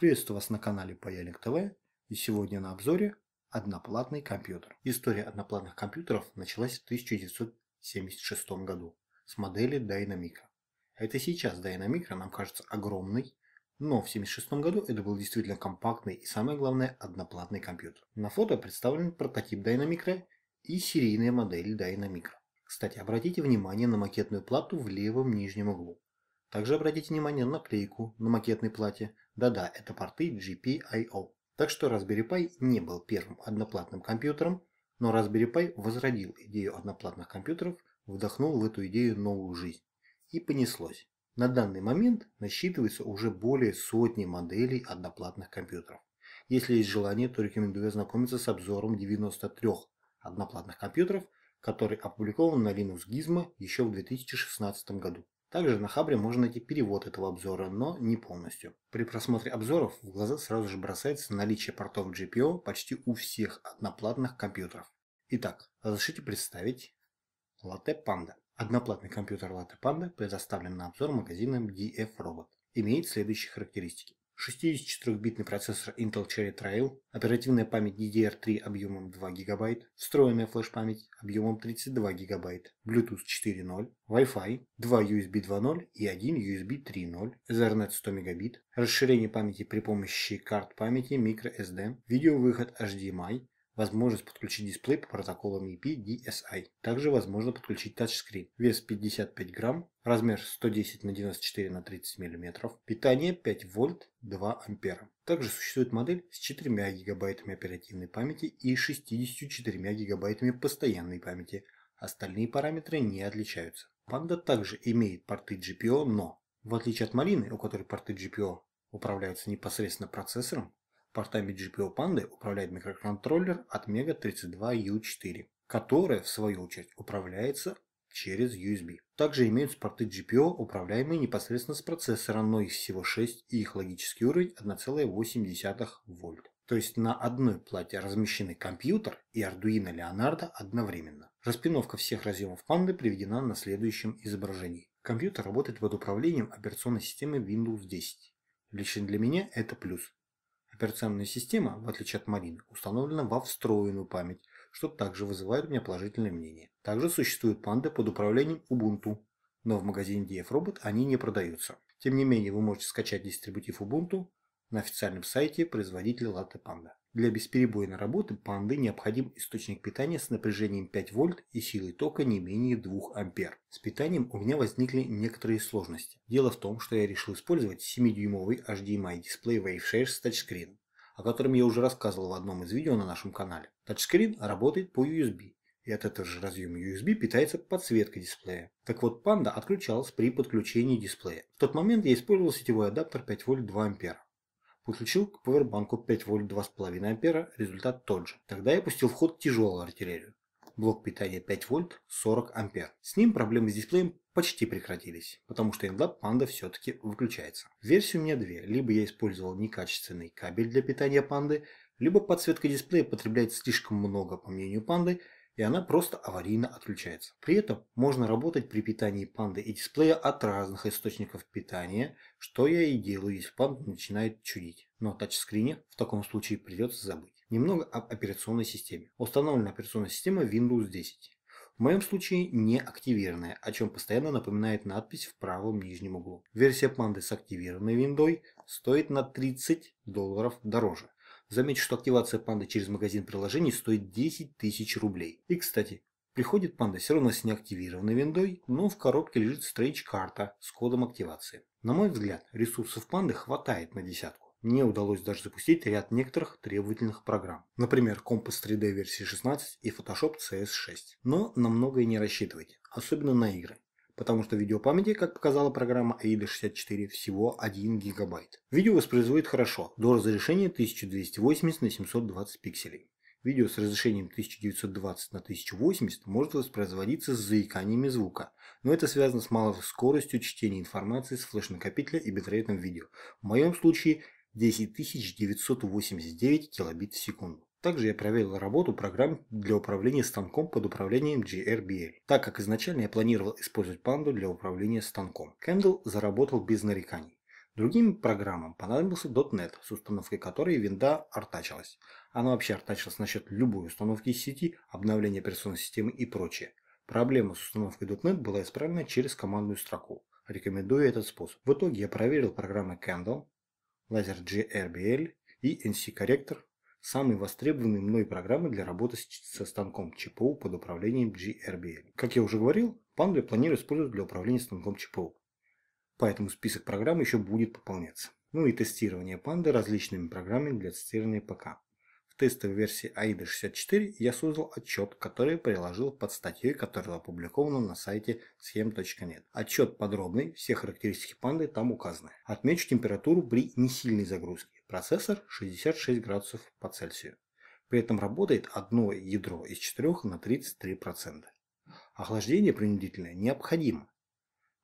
Приветствую вас на канале Паяльник ТВ и сегодня на обзоре одноплатный компьютер. История одноплатных компьютеров началась в 1976 году с модели Dynamica. Это сейчас Dynamica нам кажется огромной, но в 1976 году это был действительно компактный и самое главное одноплатный компьютер. На фото представлен прототип Dynamica и серийная модель Dynamica. Кстати, обратите внимание на макетную плату в левом нижнем углу. Также обратите внимание на наклейку на макетной плате, да-да, это порты GPIO. Так что Raspberry Pi не был первым одноплатным компьютером, но Raspberry Pi возродил идею одноплатных компьютеров, вдохнул в эту идею новую жизнь. И понеслось. На данный момент насчитывается уже более сотни моделей одноплатных компьютеров. Если есть желание, то рекомендую ознакомиться с обзором 93 одноплатных компьютеров, который опубликован на Linux Gizmo еще в 2016 году. Также на Хабре можно найти перевод этого обзора, но не полностью. При просмотре обзоров в глаза сразу же бросается наличие портов GPO почти у всех одноплатных компьютеров. Итак, разрешите представить Latte Panda. Одноплатный компьютер Latte Panda предоставлен на обзор магазином DF Robot. Имеет следующие характеристики. 64-битный процессор Intel Cherry Trail, оперативная память DDR3 объемом 2 ГБ, встроенная флеш-память объемом 32 ГБ, Bluetooth 4.0, Wi-Fi, 2 USB 2.0 и 1 USB 3.0, Ethernet 100 Мбит, расширение памяти при помощи карт памяти microSD, видеовыход HDMI, возможность подключить дисплей по протоколам EP DSI. Также возможно подключить тачскрин. Вес 55 грамм, Размер 110 на 94 на 30 мм. Питание 5 вольт 2 ампера. Также существует модель с 4 гигабайтами оперативной памяти и 64 гигабайтами постоянной памяти. Остальные параметры не отличаются. Панда также имеет порты GPIO, но в отличие от Малины, у которой порты GPIO управляются непосредственно процессором, портами GPIO Panda управляет микроконтроллер от Mega 32U4, которая в свою очередь управляется через USB. Также имеются порты GPIO, управляемые непосредственно с процессора, но их всего 6 и их логический уровень 1,8 вольт. То есть на одной плате размещены компьютер и Arduino Leonardo одновременно. Распиновка всех разъемов панды приведена на следующем изображении. Компьютер работает под управлением операционной системы Windows 10. Лично для меня это плюс. Операционная система, в отличие от Marine, установлена во встроенную память, что также вызывает у меня положительное мнение. Также существуют панды под управлением Ubuntu, но в магазине DFRobot они не продаются. Тем не менее, вы можете скачать дистрибутив Ubuntu на официальном сайте производителя Latte Panda. Для бесперебойной работы панды необходим источник питания с напряжением 5 вольт и силой тока не менее 2 ампер. С питанием у меня возникли некоторые сложности. Дело в том, что я решил использовать 7-дюймовый HDMI дисплей WaveShare с тачскрином о котором я уже рассказывал в одном из видео на нашем канале. Тачскрин работает по USB, и от этого же разъема USB питается подсветка дисплея. Так вот, Панда отключалась при подключении дисплея. В тот момент я использовал сетевой адаптер 5 вольт 2 ампера. Подключил к пауэрбанку 5 вольт 2,5 ампера, результат тот же. Тогда я пустил в ход тяжелую артиллерию блок питания 5 вольт 40 ампер. С ним проблемы с дисплеем почти прекратились, потому что иногда Панда все-таки выключается. Версии у меня две, либо я использовал некачественный кабель для питания панды, либо подсветка дисплея потребляет слишком много, по мнению панды, и она просто аварийно отключается. При этом можно работать при питании панды и дисплея от разных источников питания, что я и делаю, если панда начинает чудить. Но о тачскрине в таком случае придется забыть. Немного об операционной системе. Установлена операционная система Windows 10. В моем случае не активированная, о чем постоянно напоминает надпись в правом нижнем углу. Версия панды с активированной виндой стоит на 30 долларов дороже. Заметьте, что активация панды через магазин приложений стоит 10 тысяч рублей. И, кстати, Приходит панда все равно с неактивированной виндой, но в коробке лежит стрейч-карта с кодом активации. На мой взгляд, ресурсов панды хватает на десятку мне удалось даже запустить ряд некоторых требовательных программ. Например, Compass 3D версии 16 и Photoshop CS6. Но на многое не рассчитывайте, особенно на игры. Потому что видеопамяти, как показала программа AIDA64, всего 1 гигабайт. Видео воспроизводит хорошо, до разрешения 1280 на 720 пикселей. Видео с разрешением 1920 на 1080 может воспроизводиться с заиканиями звука, но это связано с малой скоростью чтения информации с флеш-накопителя и битрейтом видео. В моем случае 10989 килобит в секунду. Также я проверил работу программ для управления станком под управлением GRBL, так как изначально я планировал использовать панду для управления станком. Candle заработал без нареканий. Другим программам понадобился .NET, с установкой которой винда артачилась. Она вообще артачилась насчет любой установки сети, обновления операционной системы и прочее. Проблема с установкой .NET была исправлена через командную строку. Рекомендую этот способ. В итоге я проверил программы Candle, LaserG RBL и NC-корректор – самые востребованные мной программы для работы со станком ЧПУ под управлением GRBL. Как я уже говорил, Pandu я планирую использовать для управления станком ЧПУ, поэтому список программ еще будет пополняться. Ну и тестирование Панды различными программами для тестирования ПК тестовой версии AIDA 64 я создал отчет, который приложил под статьей, которая опубликована на сайте schem.net. Отчет подробный, все характеристики панды там указаны. Отмечу температуру при несильной загрузке. Процессор 66 градусов по Цельсию. При этом работает одно ядро из четырех на 33%. Охлаждение принудительное необходимо,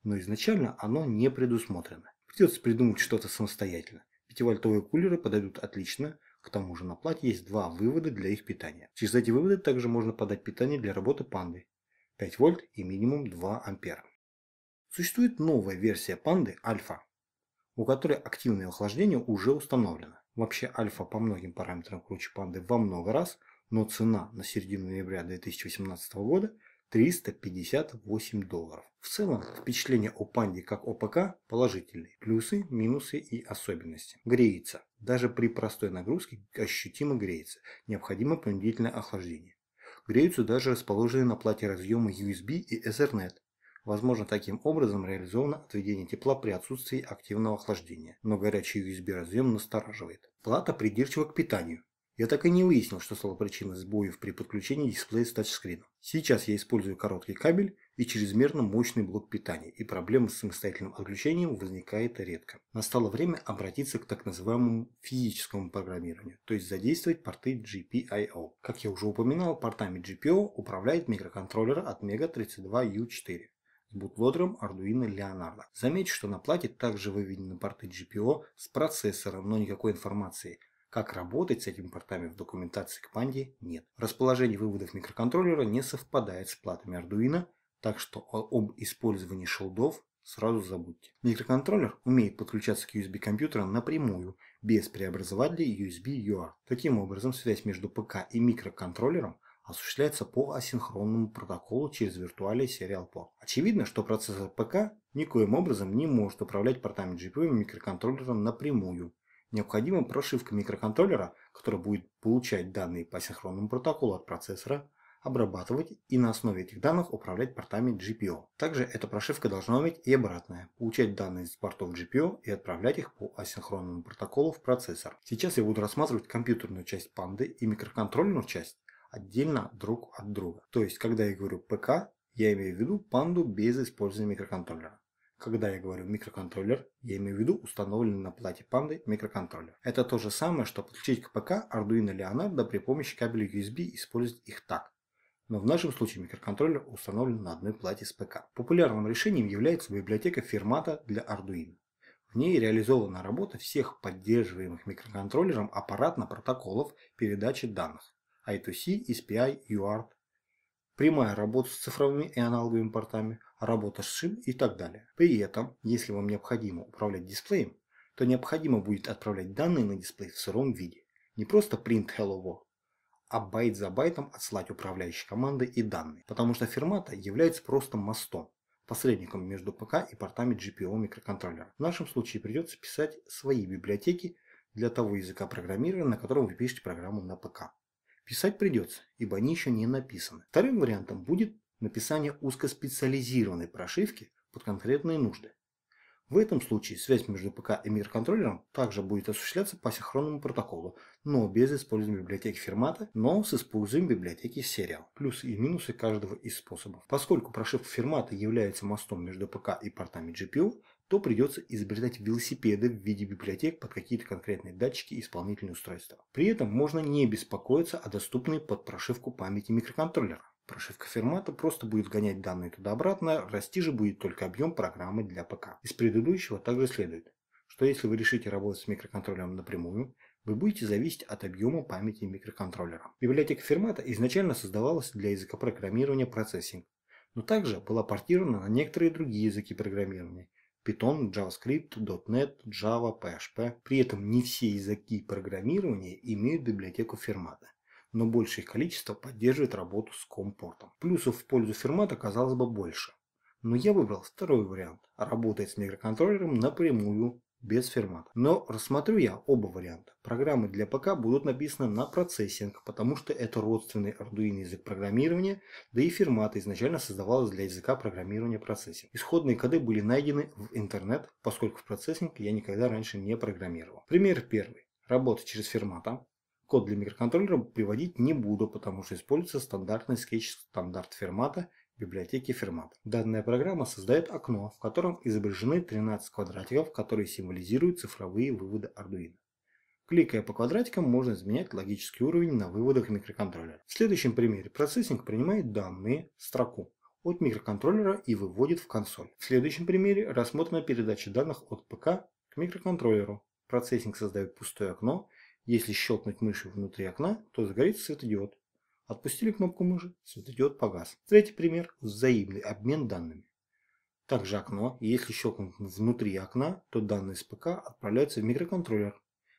но изначально оно не предусмотрено. Придется придумать что-то самостоятельно. 5-вольтовые кулеры подойдут отлично, к тому же на плате есть два вывода для их питания. Через эти выводы также можно подать питание для работы панды. 5 вольт и минимум 2 ампера. Существует новая версия панды альфа, у которой активное охлаждение уже установлено. Вообще альфа по многим параметрам круче панды во много раз, но цена на середину ноября 2018 года 358 долларов. В целом, впечатление о панде как о ПК положительные. Плюсы, минусы и особенности. Греется. Даже при простой нагрузке ощутимо греется. Необходимо принудительное охлаждение. Греются даже расположенные на плате разъемы USB и Ethernet. Возможно, таким образом реализовано отведение тепла при отсутствии активного охлаждения, но горячий USB разъем настораживает. Плата придирчива к питанию. Я так и не выяснил, что стало причиной сбоев при подключении дисплея с тачскрином. Сейчас я использую короткий кабель и чрезмерно мощный блок питания, и проблема с самостоятельным отключением возникает редко. Настало время обратиться к так называемому физическому программированию, то есть задействовать порты GPIO. Как я уже упоминал, портами GPIO управляет микроконтроллер от Mega 32U4 с бутлодером Arduino Leonardo. Заметьте, что на плате также выведены порты GPIO с процессором, но никакой информации как работать с этими портами в документации к панде нет. Расположение выводов микроконтроллера не совпадает с платами Arduino, так что об использовании шелдов сразу забудьте. Микроконтроллер умеет подключаться к USB компьютера напрямую, без преобразователя USB UART. Таким образом, связь между ПК и микроконтроллером осуществляется по асинхронному протоколу через виртуальный сериал порт. Очевидно, что процессор ПК никоим образом не может управлять портами GPU микроконтроллером напрямую, необходима прошивка микроконтроллера, который будет получать данные по синхронному протоколу от процессора, обрабатывать и на основе этих данных управлять портами GPO. Также эта прошивка должна уметь и обратное – получать данные с портов GPO и отправлять их по асинхронному протоколу в процессор. Сейчас я буду рассматривать компьютерную часть панды и микроконтроллерную часть отдельно друг от друга. То есть, когда я говорю ПК, я имею в виду панду без использования микроконтроллера. Когда я говорю микроконтроллер, я имею в виду установленный на плате панды микроконтроллер. Это то же самое, что подключить к ПК Arduino Leonardo при помощи кабеля USB использовать их так. Но в нашем случае микроконтроллер установлен на одной плате с ПК. Популярным решением является библиотека Fermata для Arduino. В ней реализована работа всех поддерживаемых микроконтроллером аппаратно-протоколов передачи данных I2C, SPI, UART прямая работа с цифровыми и аналоговыми портами, работа с шин и так далее. При этом, если вам необходимо управлять дисплеем, то необходимо будет отправлять данные на дисплей в сыром виде. Не просто print hello world, а байт за байтом отслать управляющей команды и данные, потому что фермата является просто мостом, посредником между ПК и портами GPO микроконтроллера. В нашем случае придется писать свои библиотеки для того языка программирования, на котором вы пишете программу на ПК. Писать придется, ибо они еще не написаны. Вторым вариантом будет написание узкоспециализированной прошивки под конкретные нужды. В этом случае связь между ПК и мир-контроллером также будет осуществляться по синхронному протоколу, но без использования библиотеки Фермата, но с использованием библиотеки Serial. Плюсы и минусы каждого из способов. Поскольку прошивка Фермата является мостом между ПК и портами GPU, то придется изобретать велосипеды в виде библиотек под какие-то конкретные датчики и исполнительные устройства. При этом можно не беспокоиться о доступной под прошивку памяти микроконтроллера. Прошивка фермата просто будет гонять данные туда-обратно, расти же будет только объем программы для ПК. Из предыдущего также следует, что если вы решите работать с микроконтроллером напрямую, вы будете зависеть от объема памяти микроконтроллера. Библиотека Фермата изначально создавалась для языка программирования процессинг, но также была портирована на некоторые другие языки программирования Python, JavaScript, .NET, Java, PHP. При этом не все языки программирования имеют библиотеку Fermat, но большее их количество поддерживает работу с компортом. Плюсов в пользу Fermat казалось бы больше. Но я выбрал второй вариант. Работает с микроконтроллером напрямую без фермата. Но рассмотрю я оба варианта. Программы для ПК будут написаны на процессинг, потому что это родственный Arduino язык программирования, да и фермата изначально создавалась для языка программирования процессинг. Исходные коды были найдены в интернет, поскольку в процессинг я никогда раньше не программировал. Пример первый. Работа через фермата. Код для микроконтроллера приводить не буду, потому что используется стандартный скетч стандарт фермата библиотеки Fermat. Данная программа создает окно, в котором изображены 13 квадратиков, которые символизируют цифровые выводы Arduino. Кликая по квадратикам, можно изменять логический уровень на выводах микроконтроллера. В следующем примере процессинг принимает данные строку от микроконтроллера и выводит в консоль. В следующем примере рассмотрена передача данных от ПК к микроконтроллеру. Процессинг создает пустое окно. Если щелкнуть мышью внутри окна, то загорится светодиод. Отпустили кнопку мыши, светодиод погас. Третий пример – взаимный обмен данными. Также окно, и если щелкнуть внутри окна, то данные с ПК отправляются в микроконтроллер.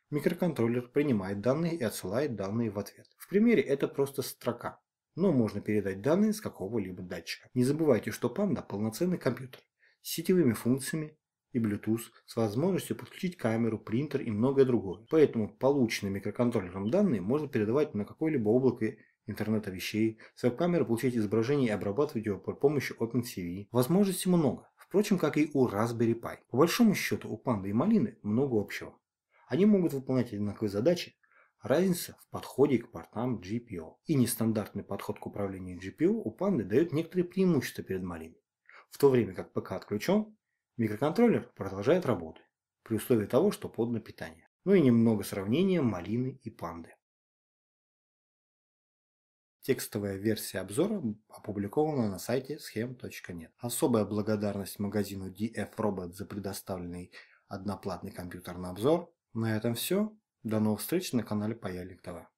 Микроконтроллер принимает данные и отсылает данные в ответ. В примере это просто строка, но можно передать данные с какого-либо датчика. Не забывайте, что Panda – полноценный компьютер с сетевыми функциями и Bluetooth, с возможностью подключить камеру, принтер и многое другое. Поэтому полученные микроконтроллером данные можно передавать на какое-либо облако интернета вещей, с веб-камеры получать изображение и обрабатывать его при помощи OpenCV. Возможностей много, впрочем, как и у Raspberry Pi. По большому счету у панды и малины много общего. Они могут выполнять одинаковые задачи, Разница в подходе к портам GPO. И нестандартный подход к управлению GPO у панды дает некоторые преимущества перед малиной. В то время как ПК отключен, микроконтроллер продолжает работу при условии того, что подано питание. Ну и немного сравнения малины и панды. Текстовая версия обзора опубликована на сайте схем.нет. Особая благодарность магазину DF Robot за предоставленный одноплатный компьютерный обзор. На этом все. До новых встреч на канале Паяльник ТВ.